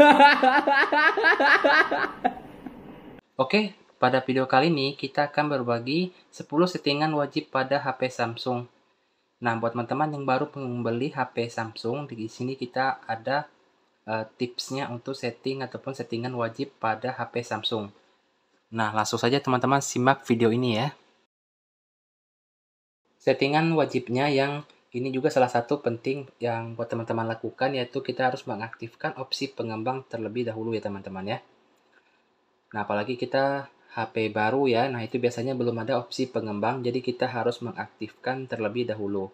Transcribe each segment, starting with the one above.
Oke, pada video kali ini kita akan berbagi 10 settingan wajib pada HP Samsung. Nah, buat teman-teman yang baru membeli HP Samsung, di sini kita ada uh, tipsnya untuk setting ataupun settingan wajib pada HP Samsung. Nah, langsung saja teman-teman simak video ini ya. Settingan wajibnya yang ini juga salah satu penting yang buat teman-teman lakukan yaitu kita harus mengaktifkan opsi pengembang terlebih dahulu ya teman-teman ya. Nah apalagi kita HP baru ya, nah itu biasanya belum ada opsi pengembang jadi kita harus mengaktifkan terlebih dahulu.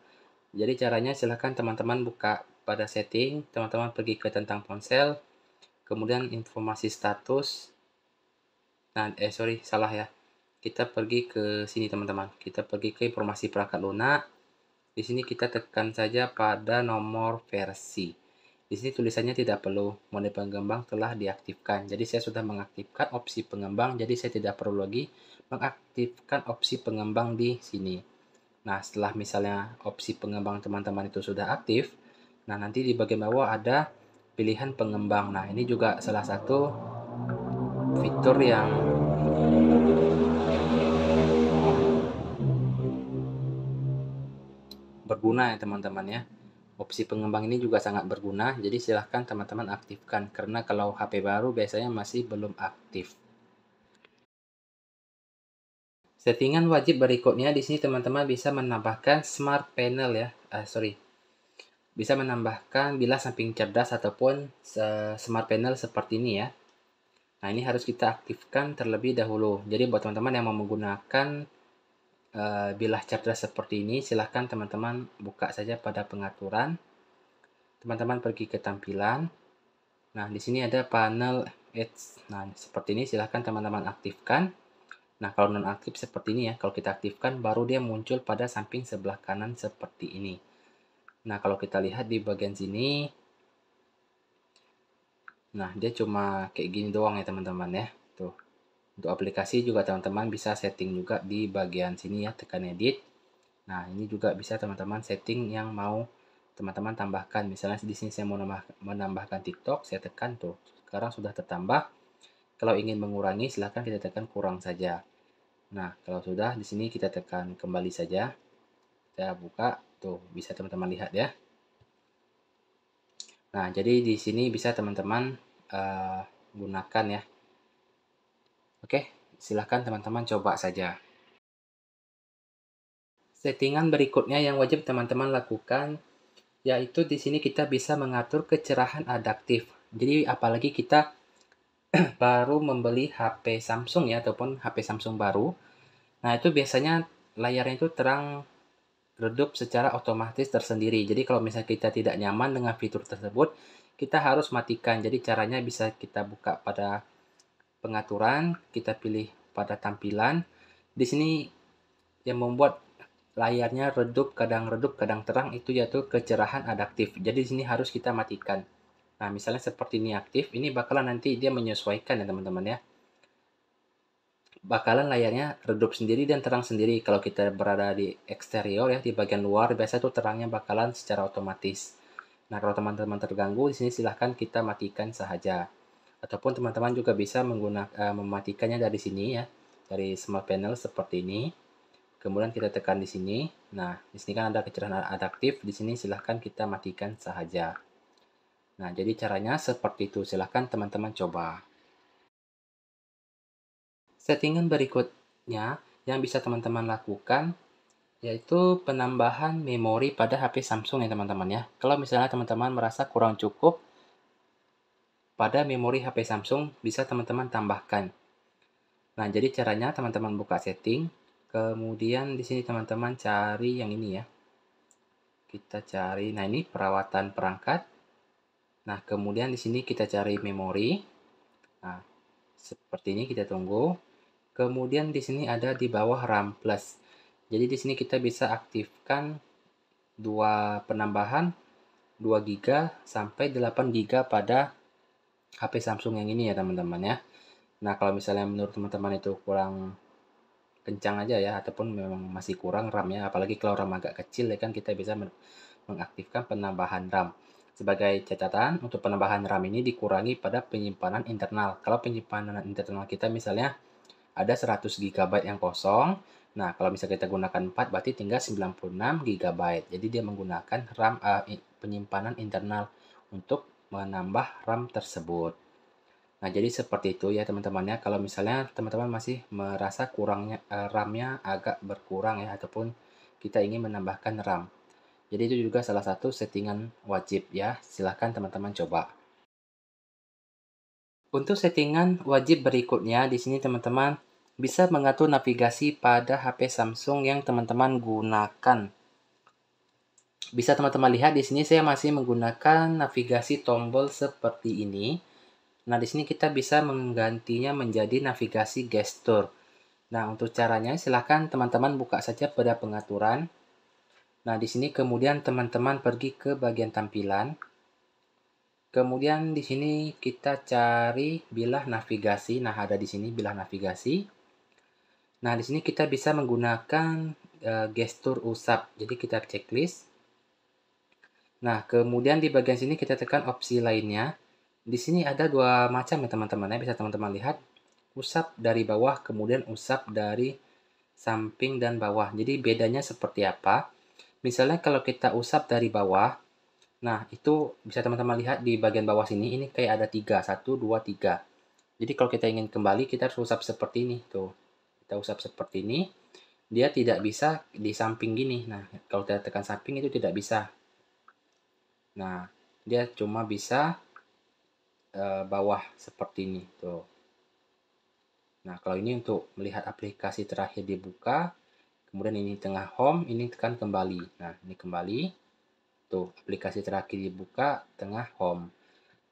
Jadi caranya silahkan teman-teman buka pada setting, teman-teman pergi ke tentang ponsel, kemudian informasi status, nah eh sorry salah ya, kita pergi ke sini teman-teman, kita pergi ke informasi perangkat lunak, di sini kita tekan saja pada nomor versi. Di sini tulisannya tidak perlu, mode pengembang telah diaktifkan. Jadi saya sudah mengaktifkan opsi pengembang, jadi saya tidak perlu lagi mengaktifkan opsi pengembang di sini. Nah, setelah misalnya opsi pengembang teman-teman itu sudah aktif, nah nanti di bagian bawah ada pilihan pengembang. Nah, ini juga salah satu fitur yang berguna ya teman-teman ya. Opsi pengembang ini juga sangat berguna, jadi silahkan teman-teman aktifkan karena kalau HP baru biasanya masih belum aktif. Settingan wajib berikutnya di sini teman-teman bisa menambahkan smart panel ya, uh, sorry, bisa menambahkan bila samping cerdas ataupun smart panel seperti ini ya. Nah ini harus kita aktifkan terlebih dahulu. Jadi buat teman-teman yang mau menggunakan Eh, bilah cerdas seperti ini, silahkan teman-teman buka saja pada pengaturan. Teman-teman pergi ke tampilan. Nah, di sini ada panel edge Nah, seperti ini silahkan teman-teman aktifkan. Nah, kalau nonaktif seperti ini ya, kalau kita aktifkan baru dia muncul pada samping sebelah kanan seperti ini. Nah, kalau kita lihat di bagian sini, nah dia cuma kayak gini doang ya teman-teman ya. Untuk aplikasi juga teman-teman bisa setting juga di bagian sini ya, tekan edit. Nah, ini juga bisa teman-teman setting yang mau teman-teman tambahkan. Misalnya di sini saya mau menambahkan TikTok, saya tekan tuh. Sekarang sudah tertambah. Kalau ingin mengurangi, silahkan kita tekan kurang saja. Nah, kalau sudah di sini kita tekan kembali saja. Saya buka, tuh bisa teman-teman lihat ya. Nah, jadi di sini bisa teman-teman uh, gunakan ya Oke, silahkan teman-teman coba saja. Settingan berikutnya yang wajib teman-teman lakukan yaitu di sini kita bisa mengatur kecerahan adaptif. Jadi apalagi kita baru membeli HP Samsung ya ataupun HP Samsung baru. Nah, itu biasanya layarnya itu terang redup secara otomatis tersendiri. Jadi kalau misalnya kita tidak nyaman dengan fitur tersebut, kita harus matikan. Jadi caranya bisa kita buka pada pengaturan, kita pilih pada tampilan. Di sini yang membuat layarnya redup, kadang redup, kadang terang itu yaitu kecerahan adaptif. Jadi di sini harus kita matikan. Nah, misalnya seperti ini aktif, ini bakalan nanti dia menyesuaikan ya teman-teman ya. Bakalan layarnya redup sendiri dan terang sendiri. Kalau kita berada di eksterior ya, di bagian luar, biasa itu terangnya bakalan secara otomatis. Nah, kalau teman-teman terganggu, di sini silahkan kita matikan saja ataupun teman-teman juga bisa menggunakan eh, mematikannya dari sini ya dari smart panel seperti ini kemudian kita tekan di sini nah di sini kan ada kecerahan adaptif di sini silahkan kita matikan saja nah jadi caranya seperti itu silahkan teman-teman coba settingan berikutnya yang bisa teman-teman lakukan yaitu penambahan memori pada HP Samsung ya teman-teman ya kalau misalnya teman-teman merasa kurang cukup pada memori HP Samsung bisa teman-teman tambahkan. Nah, jadi caranya teman-teman buka setting, kemudian di sini teman-teman cari yang ini ya. Kita cari, nah ini perawatan perangkat. Nah, kemudian di sini kita cari memori. Nah, seperti ini kita tunggu. Kemudian di sini ada di bawah RAM Plus. Jadi di sini kita bisa aktifkan dua penambahan 2 giga sampai 8 giga pada HP Samsung yang ini ya teman-teman ya. Nah kalau misalnya menurut teman-teman itu kurang kencang aja ya ataupun memang masih kurang RAM-nya apalagi kalau RAM agak kecil ya kan kita bisa mengaktifkan penambahan RAM. Sebagai catatan, untuk penambahan RAM ini dikurangi pada penyimpanan internal. Kalau penyimpanan internal kita misalnya ada 100 GB yang kosong, nah kalau misalnya kita gunakan 4 berarti tinggal 96 GB. Jadi dia menggunakan RAM uh, penyimpanan internal untuk menambah RAM tersebut. Nah, jadi seperti itu ya teman-teman ya. Kalau misalnya teman-teman masih merasa kurangnya eh, RAM-nya agak berkurang ya ataupun kita ingin menambahkan RAM. Jadi itu juga salah satu settingan wajib ya. Silahkan teman-teman coba. Untuk settingan wajib berikutnya di sini teman-teman bisa mengatur navigasi pada HP Samsung yang teman-teman gunakan bisa teman-teman lihat di sini saya masih menggunakan navigasi tombol seperti ini. Nah, di sini kita bisa menggantinya menjadi navigasi gestur. Nah, untuk caranya silahkan teman-teman buka saja pada pengaturan. Nah, di sini kemudian teman-teman pergi ke bagian tampilan. Kemudian di sini kita cari bilah navigasi. Nah, ada di sini bilah navigasi. Nah, di sini kita bisa menggunakan e, gestur usap. Jadi kita checklist Nah, kemudian di bagian sini kita tekan opsi lainnya. Di sini ada dua macam ya teman-teman ya, bisa teman-teman lihat. Usap dari bawah, kemudian usap dari samping dan bawah. Jadi bedanya seperti apa? Misalnya kalau kita usap dari bawah, nah itu bisa teman-teman lihat di bagian bawah sini, ini kayak ada tiga, satu, dua, tiga. Jadi kalau kita ingin kembali, kita harus usap seperti ini, tuh. Kita usap seperti ini, dia tidak bisa di samping gini. Nah, kalau kita tekan samping itu tidak bisa Nah, dia cuma bisa e, bawah seperti ini tuh. Nah, kalau ini untuk melihat aplikasi terakhir dibuka, kemudian ini tengah home, ini tekan kembali. Nah, ini kembali. Tuh, aplikasi terakhir dibuka, tengah home.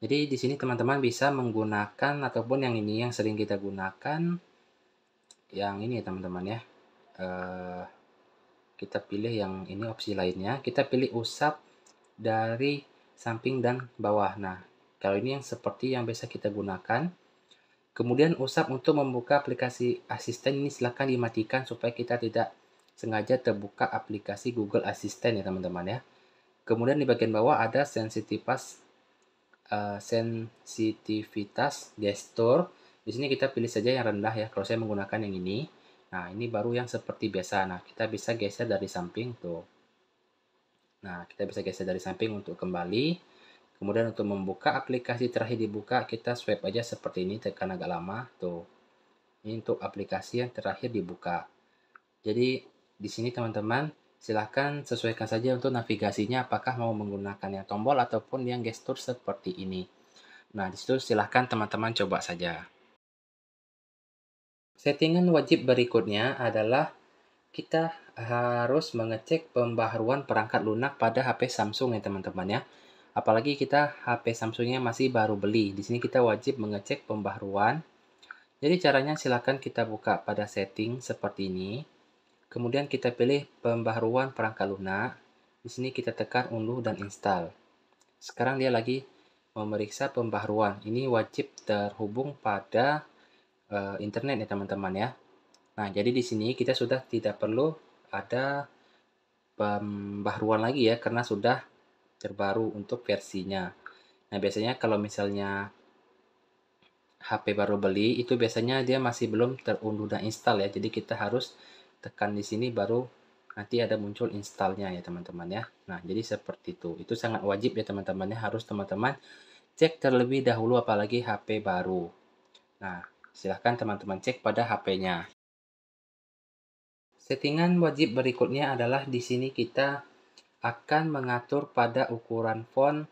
Jadi di sini teman-teman bisa menggunakan ataupun yang ini yang sering kita gunakan yang ini teman-teman ya. Eh, kita pilih yang ini opsi lainnya, kita pilih usap dari samping dan bawah. Nah, kalau ini yang seperti yang biasa kita gunakan. Kemudian usap untuk membuka aplikasi asisten ini silahkan dimatikan supaya kita tidak sengaja terbuka aplikasi Google Assistant ya teman-teman ya. Kemudian di bagian bawah ada sensitivitas uh, sensitivitas gesture. Di sini kita pilih saja yang rendah ya. Kalau saya menggunakan yang ini. Nah, ini baru yang seperti biasa. Nah, kita bisa geser dari samping tuh. Nah, kita bisa geser dari samping untuk kembali. Kemudian untuk membuka aplikasi terakhir dibuka, kita swipe aja seperti ini, tekan agak lama. Tuh, ini untuk aplikasi yang terakhir dibuka. Jadi, di sini teman-teman, silahkan sesuaikan saja untuk navigasinya apakah mau menggunakan yang tombol ataupun yang gestur seperti ini. Nah, disitu silahkan teman-teman coba saja. Settingan wajib berikutnya adalah kita harus mengecek pembaharuan perangkat lunak pada HP Samsung ya teman-teman ya. Apalagi kita HP Samsungnya masih baru beli. Di sini kita wajib mengecek pembaharuan. Jadi caranya silakan kita buka pada setting seperti ini. Kemudian kita pilih pembaharuan perangkat lunak. Di sini kita tekan unduh dan install. Sekarang dia lagi memeriksa pembaharuan. Ini wajib terhubung pada uh, internet ya teman-teman ya. Nah, jadi di sini kita sudah tidak perlu ada pembaruan lagi ya, karena sudah terbaru untuk versinya. Nah, biasanya kalau misalnya HP baru beli, itu biasanya dia masih belum terunduh dan install ya. Jadi kita harus tekan di sini baru nanti ada muncul installnya ya teman-teman ya. Nah, jadi seperti itu. Itu sangat wajib ya teman-teman ya. Harus teman-teman cek terlebih dahulu apalagi HP baru. Nah, silahkan teman-teman cek pada HP-nya. Settingan wajib berikutnya adalah di sini kita akan mengatur pada ukuran font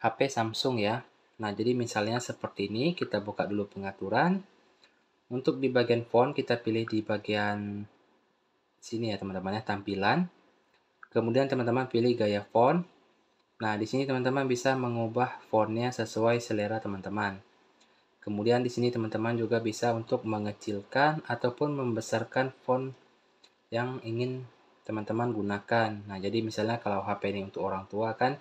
HP Samsung ya. Nah, jadi misalnya seperti ini, kita buka dulu pengaturan. Untuk di bagian font kita pilih di bagian sini ya teman-teman ya, tampilan. Kemudian teman-teman pilih gaya font. Nah, di sini teman-teman bisa mengubah fontnya sesuai selera teman-teman. Kemudian di sini teman-teman juga bisa untuk mengecilkan ataupun membesarkan font yang ingin teman-teman gunakan. Nah, jadi misalnya kalau HP ini untuk orang tua kan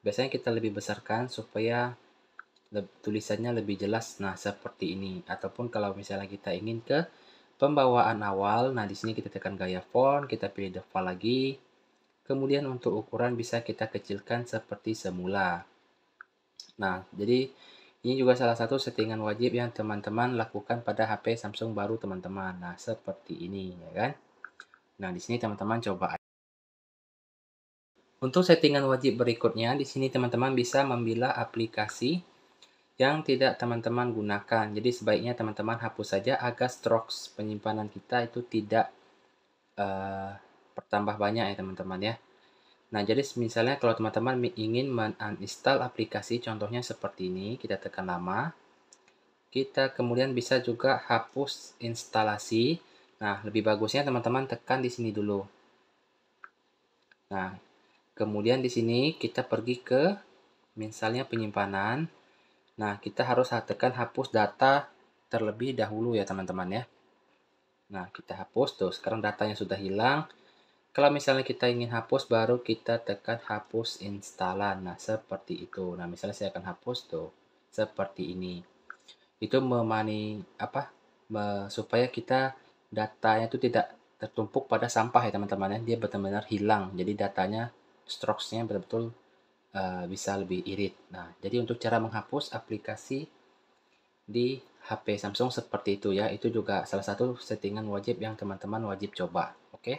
biasanya kita lebih besarkan supaya tulisannya lebih jelas. Nah, seperti ini. Ataupun kalau misalnya kita ingin ke pembawaan awal, nah di sini kita tekan gaya font, kita pilih default lagi. Kemudian untuk ukuran bisa kita kecilkan seperti semula. Nah, jadi ini juga salah satu settingan wajib yang teman-teman lakukan pada HP Samsung baru teman-teman. Nah, seperti ini ya kan. Nah, di sini teman-teman coba untuk settingan wajib berikutnya, di sini teman-teman bisa membila aplikasi yang tidak teman-teman gunakan. Jadi sebaiknya teman-teman hapus saja agar strokes penyimpanan kita itu tidak uh, bertambah banyak ya teman-teman ya. Nah jadi misalnya kalau teman-teman ingin meninstall aplikasi contohnya seperti ini, kita tekan lama. Kita kemudian bisa juga hapus instalasi Nah, lebih bagusnya teman-teman tekan di sini dulu. Nah, kemudian di sini kita pergi ke misalnya penyimpanan. Nah, kita harus tekan hapus data terlebih dahulu ya teman-teman ya. Nah, kita hapus tuh. Sekarang datanya sudah hilang. Kalau misalnya kita ingin hapus, baru kita tekan hapus instalan. Nah, seperti itu. Nah, misalnya saya akan hapus tuh. Seperti ini. Itu memani, apa, me, supaya kita datanya itu tidak tertumpuk pada sampah ya teman-teman ya dia benar-benar hilang jadi datanya strokesnya betul-betul uh, bisa lebih irit nah jadi untuk cara menghapus aplikasi di HP Samsung seperti itu ya itu juga salah satu settingan wajib yang teman-teman wajib coba oke okay?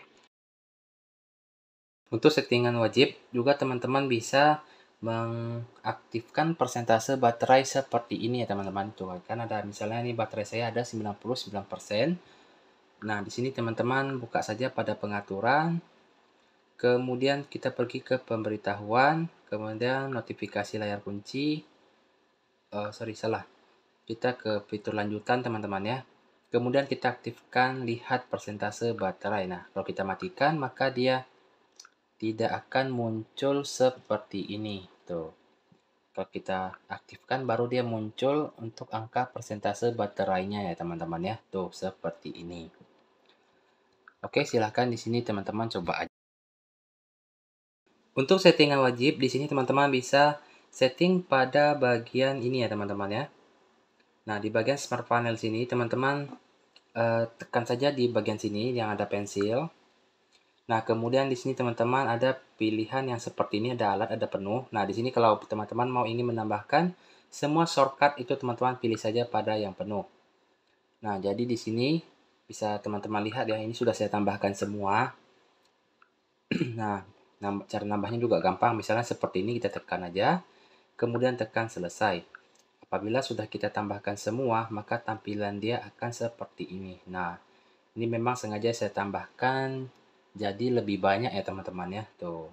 untuk settingan wajib juga teman-teman bisa mengaktifkan persentase baterai seperti ini ya teman-teman tuh kan ada misalnya ini baterai saya ada 99% Nah, di sini teman-teman buka saja pada pengaturan. Kemudian kita pergi ke pemberitahuan, kemudian notifikasi layar kunci. Uh, sorry, salah. Kita ke fitur lanjutan teman-teman ya. Kemudian kita aktifkan lihat persentase baterai. Nah, kalau kita matikan maka dia tidak akan muncul seperti ini. Tuh kalau kita aktifkan baru dia muncul untuk angka persentase baterainya ya teman-teman ya tuh seperti ini oke silahkan di sini teman-teman coba aja untuk settingan wajib di sini teman-teman bisa setting pada bagian ini ya teman-teman ya nah di bagian smart panel sini teman-teman eh, tekan saja di bagian sini yang ada pensil Nah, kemudian di sini teman-teman ada pilihan yang seperti ini, ada alat, ada penuh. Nah, di sini kalau teman-teman mau ingin menambahkan semua shortcut itu teman-teman pilih saja pada yang penuh. Nah, jadi di sini bisa teman-teman lihat ya, ini sudah saya tambahkan semua. nah, cara nambahnya juga gampang. Misalnya seperti ini kita tekan aja, kemudian tekan selesai. Apabila sudah kita tambahkan semua, maka tampilan dia akan seperti ini. Nah, ini memang sengaja saya tambahkan jadi lebih banyak ya teman-teman ya tuh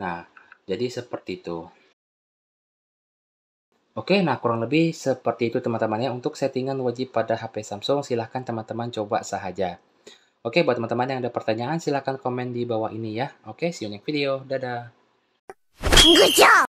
nah jadi seperti itu Oke, nah kurang lebih seperti itu teman-teman ya. Untuk settingan wajib pada HP Samsung, silahkan teman-teman coba sahaja. Oke, buat teman-teman yang ada pertanyaan, silahkan komen di bawah ini ya. Oke, see you next video. Dadah. Good job!